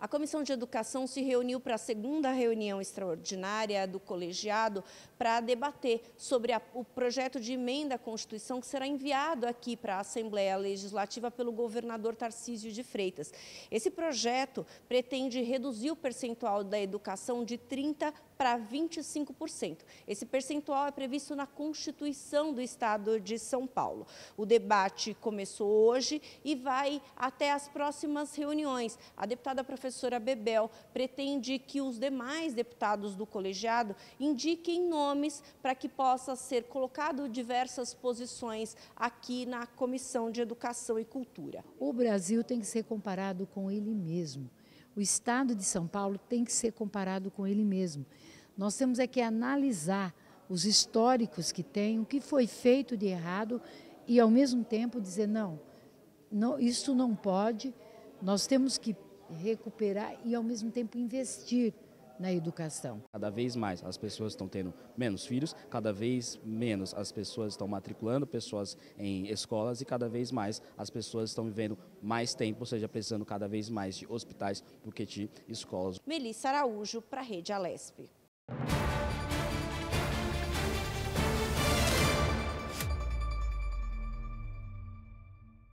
A Comissão de Educação se reuniu para a segunda reunião extraordinária do colegiado para debater sobre a, o projeto de emenda à Constituição que será enviado aqui para a Assembleia Legislativa pelo governador Tarcísio de Freitas. Esse projeto pretende reduzir o percentual da educação de 30 para 25%. Esse percentual é previsto na Constituição do Estado de São Paulo. O debate começou hoje e vai até as próximas reuniões. A deputada professora Bebel pretende que os demais deputados do colegiado indiquem nomes para que possa ser colocado diversas posições aqui na Comissão de Educação e Cultura. O Brasil tem que ser comparado com ele mesmo. O Estado de São Paulo tem que ser comparado com ele mesmo. Nós temos é que analisar os históricos que tem, o que foi feito de errado e, ao mesmo tempo, dizer: não, não isso não pode, nós temos que recuperar e, ao mesmo tempo, investir na educação. Cada vez mais as pessoas estão tendo menos filhos, cada vez menos as pessoas estão matriculando pessoas em escolas e cada vez mais as pessoas estão vivendo mais tempo, ou seja, precisando cada vez mais de hospitais do que de escolas. Melissa Araújo, para a Rede Alesp.